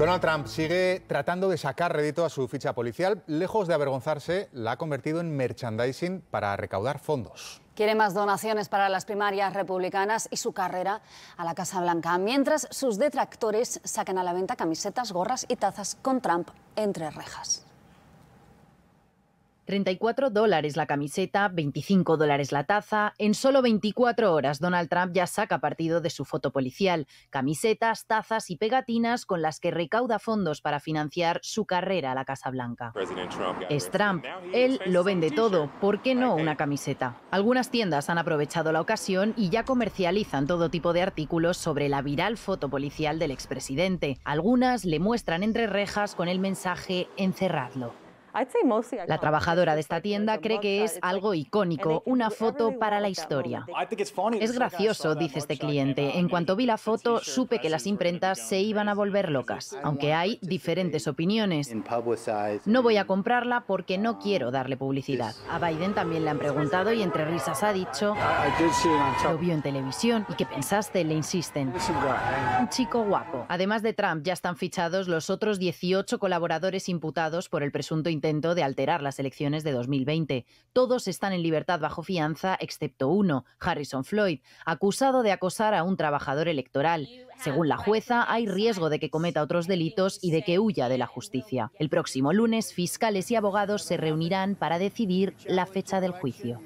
Donald Trump sigue tratando de sacar rédito a su ficha policial. Lejos de avergonzarse, la ha convertido en merchandising para recaudar fondos. Quiere más donaciones para las primarias republicanas y su carrera a la Casa Blanca, mientras sus detractores sacan a la venta camisetas, gorras y tazas con Trump entre rejas. 34 dólares la camiseta, 25 dólares la taza. En solo 24 horas, Donald Trump ya saca partido de su foto policial. Camisetas, tazas y pegatinas con las que recauda fondos para financiar su carrera a la Casa Blanca. es Trump. Él lo vende todo. ¿Por qué no una camiseta? Algunas tiendas han aprovechado la ocasión y ya comercializan todo tipo de artículos sobre la viral foto policial del expresidente. Algunas le muestran entre rejas con el mensaje encerradlo. La trabajadora de esta tienda cree que es algo icónico, una foto para la historia. Es gracioso, dice este cliente. Uh, en cuanto vi la foto, supe que las imprentas se iban a volver locas, aunque hay diferentes opiniones. No voy a comprarla porque no quiero darle publicidad. A Biden también le han preguntado y entre risas ha dicho, lo vio en televisión y que pensaste, le insisten. Un chico guapo. Además de Trump, ya están fichados los otros 18 colaboradores imputados por el presunto intento de alterar las elecciones de 2020. Todos están en libertad bajo fianza excepto uno, Harrison Floyd, acusado de acosar a un trabajador electoral. Según la jueza, hay riesgo de que cometa otros delitos y de que huya de la justicia. El próximo lunes, fiscales y abogados se reunirán para decidir la fecha del juicio.